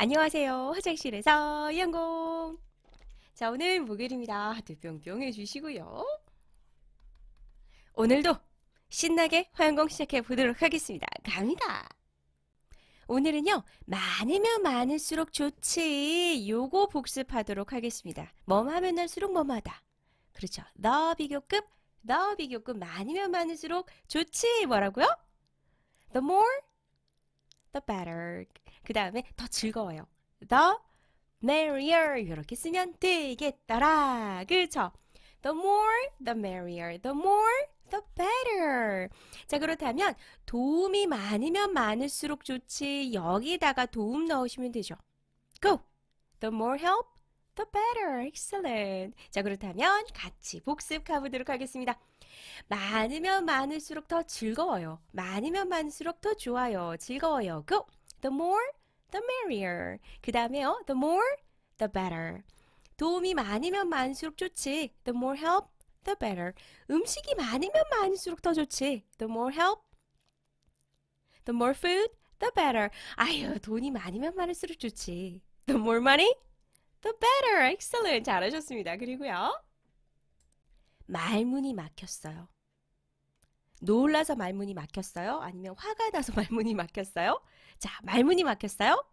안녕하세요. 화장실에서 영공 자, 오늘 목요일입니다. 하트 뿅뿅 해주시고요. 오늘도 신나게 화영공 시작해 보도록 하겠습니다. 갑니다. 오늘은요, 많으면 많을수록 좋지. 요거 복습하도록 하겠습니다. 뭐하면 날수록 뭐하다. 그렇죠. 너 비교급, 너 비교급 많으면 많을수록 좋지. 뭐라고요? The more the better. 그 다음에 더 즐거워요. the merrier 이렇게 쓰면 되겠더라. 그쵸? The more, the merrier. The more, the better. 자, 그렇다면 도움이 많으면 많을수록 좋지. 여기다가 도움 넣으시면 되죠. Go. The more help, 더 h e better. Excellent. 자, 그렇다면 같이 복습가 보도록 하겠습니다. 많으면 많을수록 더 즐거워요. 많으면 많을수록 더 좋아요. 즐거워요. Go. The more, the merrier. 그 다음에요. The more, the better. 도움이 많으면 많을수록 좋지. The more help, the better. 음식이 많으면 많을수록 더 좋지. The more help, the more food, the better. 아유, 돈이 많으면 많을수록 좋지. The more money, The better. Excellent. 잘하셨습니다. 그리고요. 말문이 막혔어요. 놀라서 말문이 막혔어요? 아니면 화가 나서 말문이 막혔어요? 자, 말문이 막혔어요?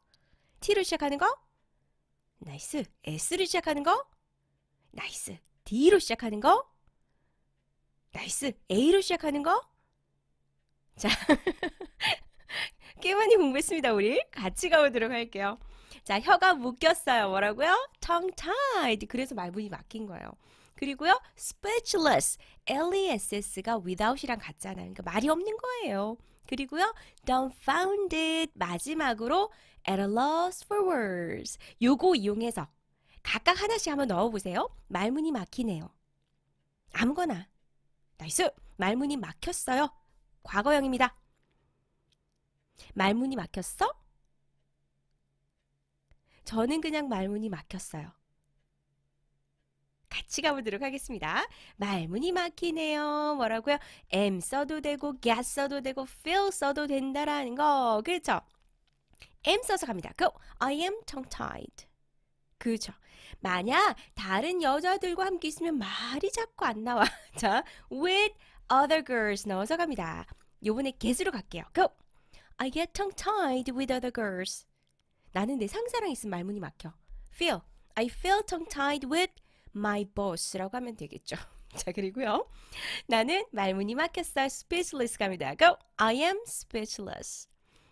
T로 시작하는 거? 나이스. S로 시작하는 거? 나이스. D로 시작하는 거? 나이스. A로 시작하는 거? 자, 꽤 많이 공부했습니다, 우리. 같이 가보도록 할게요. 자, 혀가 묶였어요. 뭐라고요? tongue tied. 그래서 말문이 막힌 거예요. 그리고요, speechless. less가 without이랑 같잖아요. 그러니까 말이 없는 거예요. 그리고요, dumbfounded. 마지막으로 at a loss for words. 요거 이용해서 각각 하나씩 한번 넣어보세요. 말문이 막히네요. 아무거나. 나이스! 말문이 막혔어요. 과거형입니다. 말문이 막혔어? 저는 그냥 말문이 막혔어요. 같이 가보도록 하겠습니다. 말문이 막히네요. 뭐라고요? am 써도 되고 get 써도 되고 feel 써도 된다라는 거. 그렇죠? am 써서 갑니다. Go. I am tongue-tied. 그죠? 만약 다른 여자들과 함께 있으면 말이 자꾸 안 나와. 자, with other girls 넣어서 갑니다. 요번에 get으로 갈게요. Go. I get tongue-tied with other girls. 나는 내 상사랑 있으면 말문이 막혀. feel. I feel tongue-tied with my boss라고 하면 되겠죠. 자, 그리고요. 나는 말문이 막혔어. 요 speechless 갑니다. go. I am speechless.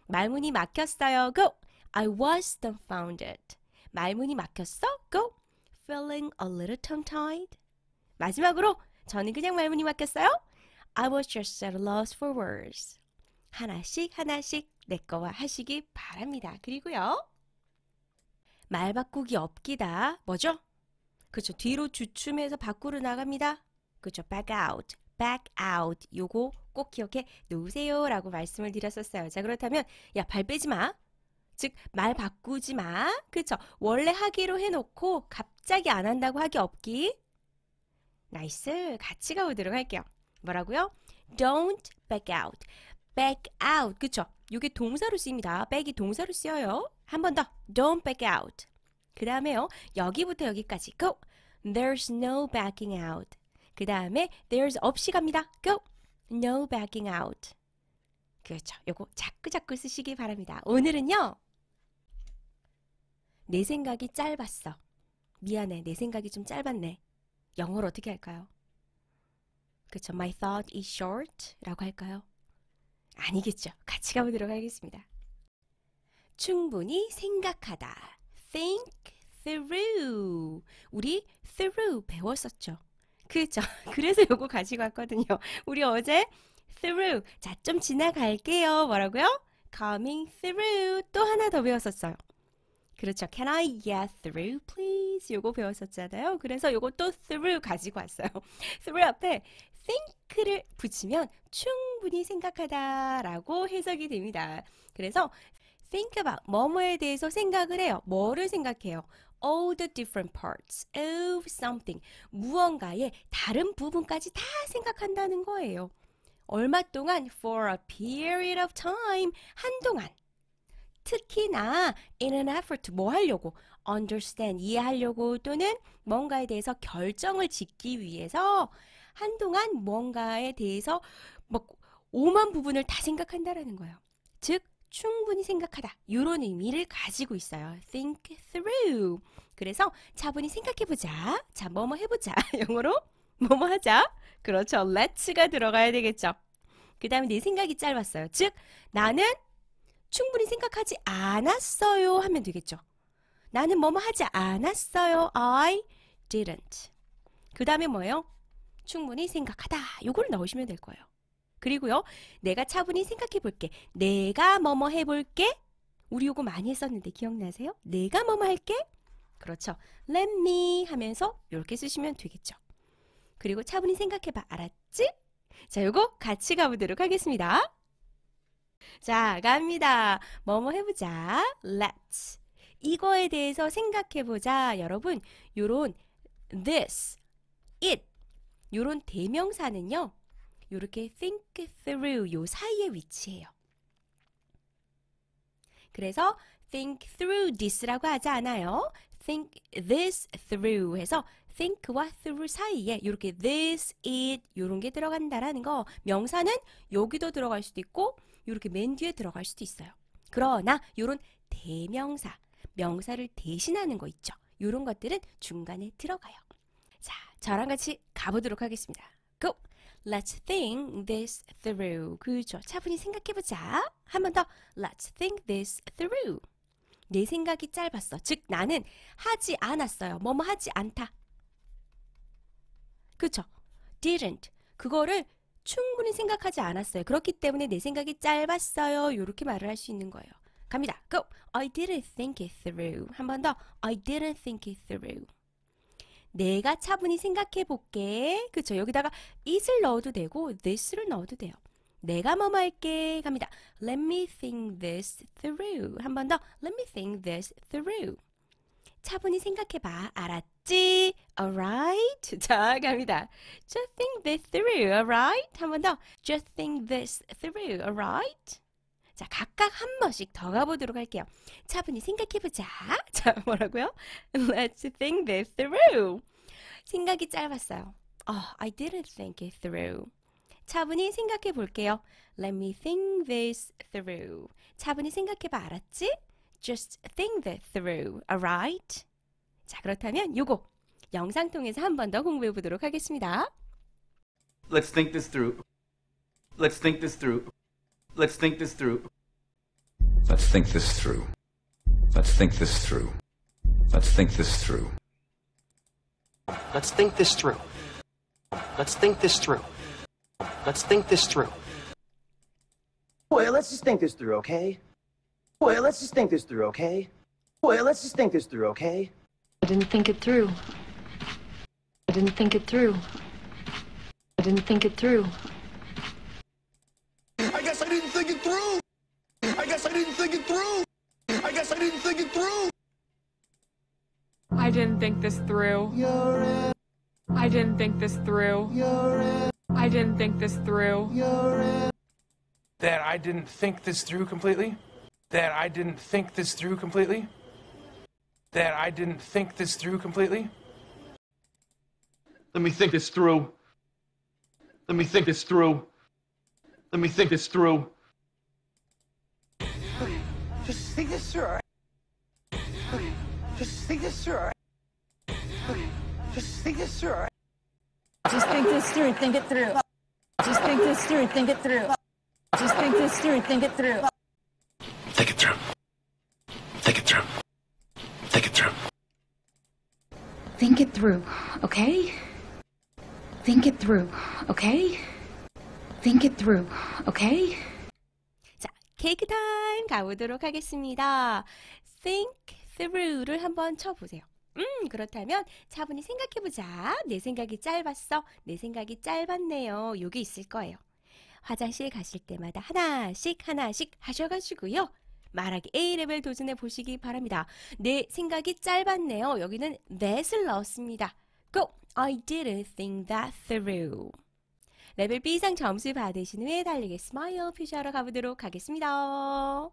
말문이 막혔어요. go. I was dumbfounded. 말문이 막혔어. go. feeling a little tongue-tied. 마지막으로 저는 그냥 말문이 막혔어요. I was just at a loss for words. 하나씩 하나씩 내 거와 하시기 바랍니다. 그리고요. 말 바꾸기 업기다. 뭐죠? 그렇죠. 뒤로 주춤해서 밖으로 나갑니다. 그렇죠. back out, back out. 요거 꼭 기억해 놓으세요. 라고 말씀을 드렸었어요. 자, 그렇다면, 야, 발 빼지 마. 즉, 말 바꾸지 마. 그쵸. 원래 하기로 해놓고 갑자기 안 한다고 하기 없기. 나이스. 같이 가보도록 할게요. 뭐라고요? Don't back out. back out. 그쵸. 이게 동사로 쓰입니다. back이 동사로 쓰여요. 한번 더. Don't back out. 그 다음에요. 여기부터 여기까지. Go. There's no backing out. 그 다음에 there's 없이 갑니다. Go. No backing out. 그렇죠. 요거 자꾸자꾸 쓰시기 바랍니다. 오늘은요. 내 생각이 짧았어. 미안해. 내 생각이 좀 짧았네. 영어로 어떻게 할까요? 그렇죠. My thought is short 라고 할까요? 아니겠죠. 같이 가보도록 하겠습니다. 충분히 생각하다. think through. 우리 through 배웠었죠. 그죠? 그래서 요거 가지고 왔거든요. 우리 어제 through. 자, 좀 지나갈게요. 뭐라고요? coming through. 또 하나 더 배웠었어요. 그렇죠. Can I get through, please? 요거 배웠었잖아요. 그래서 요것도 through 가지고 왔어요. through 앞에 think를 붙이면 충분히 생각하다라고 해석이 됩니다. 그래서 think about 뭐뭐에 대해서 생각을 해요. 뭐를 생각해요? all the different parts of something 무언가의 다른 부분까지 다 생각한다는 거예요. 얼마 동안 for a period of time 한동안 특히나 in an effort 뭐 하려고 understand 이해하려고 또는 뭔가에 대해서 결정을 짓기 위해서 한동안 뭔가에 대해서 막 오만 부분을 다 생각한다라는 거예요. 즉 충분히 생각하다 이런 의미를 가지고 있어요. think through. 그래서 차분히 생각해보자. 자, 뭐뭐 해보자. 영어로 뭐뭐 하자. 그렇죠. let's가 들어가야 되겠죠. 그 다음에 내 생각이 짧았어요. 즉, 나는 충분히 생각하지 않았어요 하면 되겠죠. 나는 뭐뭐 하지 않았어요. I didn't. 그 다음에 뭐예요? 충분히 생각하다. 요걸 넣으시면 될 거예요. 그리고요. 내가 차분히 생각해 볼게. 내가 뭐뭐 해 볼게. 우리 요거 많이 했었는데 기억나세요? 내가 뭐뭐 할게. 그렇죠. Let me 하면서 이렇게 쓰시면 되겠죠. 그리고 차분히 생각해 봐. 알았지? 자, 요거 같이 가보도록 하겠습니다. 자, 갑니다. 뭐뭐 해보자. Let's. 이거에 대해서 생각해보자. 여러분, 요런 this, it, 요런 대명사는요. 요렇게 think through 요 사이에 위치해요. 그래서 think through this라고 하지 않아요. think this through 해서 think와 through 사이에 이렇게 this, it 요런 게 들어간다라는 거 명사는 여기도 들어갈 수도 있고 이렇게 맨 뒤에 들어갈 수도 있어요. 그러나 요런 대명사, 명사를 대신하는 거 있죠. 요런 것들은 중간에 들어가요. 자, 저랑 같이 가보도록 하겠습니다. 고! Let's think this through. 그죠. 차분히 생각해보자. 한 번 더. Let's think this through. 내 생각이 짧았어. 즉, 나는 하지 않았어요. 뭐뭐 하지 않다. 그쵸? didn't. 그거를 충분히 생각하지 않았어요. 그렇기 때문에 내 생각이 짧았어요. 이렇게 말을 할 수 있는 거예요. 갑니다. Go. I didn't think it through. 한 번 더. I didn't think it through. 내가 차분히 생각해 볼게. 그쵸? 여기다가 it을 넣어도 되고 this를 넣어도 돼요. 내가 뭐뭐 할게 갑니다. Let me think this through. 한 번 더. Let me think this through. 차분히 생각해봐. 알았지? Alright? 자, 갑니다. Just think this through. Alright? 한 번 더. Just think this through. Alright? 자, 각각 한 번씩 더 가보도록 할게요. 차분히 생각해보자. 자, 뭐라고요? Let's think this through. 생각이 짧았어요. Oh, I didn't think it through. 차분히 생각해 볼게요. Let me think this through. 차분히 생각해봐, 알았지? Just think that through, alright? 자, 그렇다면 요거 영상 통해서 한 번 더 공부해 보도록 하겠습니다. Let's think this through. Let's think this through. Let's think this through. Let's think this through. Let's think this through. Let's think this through. Let's think this through. Let's think this through. Let's think this through. Boy, let's just think this through, okay? Boy, let's just think this through, okay? Boy, let's just think this through, okay? I didn't think it through. I didn't think it through. I didn't think it through. guess I didn't think it through. I guess I didn't think it through. I didn't think this through. I didn't think this through. I didn't think this through. That I didn't think this through completely. That I didn't think this through completely. That I didn't think this through completely. Let me think this through. Let me think this through. Let me think this through. through, all right? Okay, just think this through, all right? Okay, just think this through, all right? Just think this through, think it through. Just think this through, think it through. Just think this through, think it through. Think it through. Think it through. Think it through. Think it through, okay? Think it through, okay? Think it through, okay? 케이크 타임 가보도록 하겠습니다. Think through를 한번 쳐보세요. 음, 그렇다면 차분히 생각해보자. 내 생각이 짧았어. 내 생각이 짧았네요. 요게 있을 거예요. 화장실 가실 때마다 하나씩 하나씩 하셔가지고요. 말하기 A레벨 도전해 보시기 바랍니다. 내 생각이 짧았네요. 여기는 that을 넣었습니다. Go! I didn't think that through. 레벨 B 이상 점수 받으신 후에 달리기 스마일 표시하러 가보도록 하겠습니다.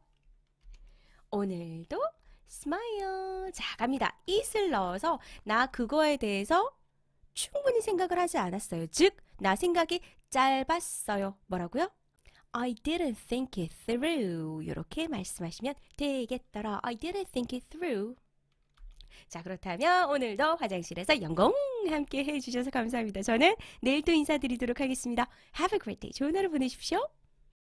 오늘도 스마일 자 갑니다. i t 넣어서 나 그거에 대해서 충분히 생각을 하지 않았어요. 즉, 나 생각이 짧았어요. 뭐라고요? I didn't think it through. 이렇게 말씀하시면 되겠더라. I didn't think it through. 자, 그렇다면 오늘도 화장실에서 영공 함께 해주셔서 감사합니다. 저는 내일 또 인사드리도록 하겠습니다. Have a great day. 좋은 하루 보내십시오.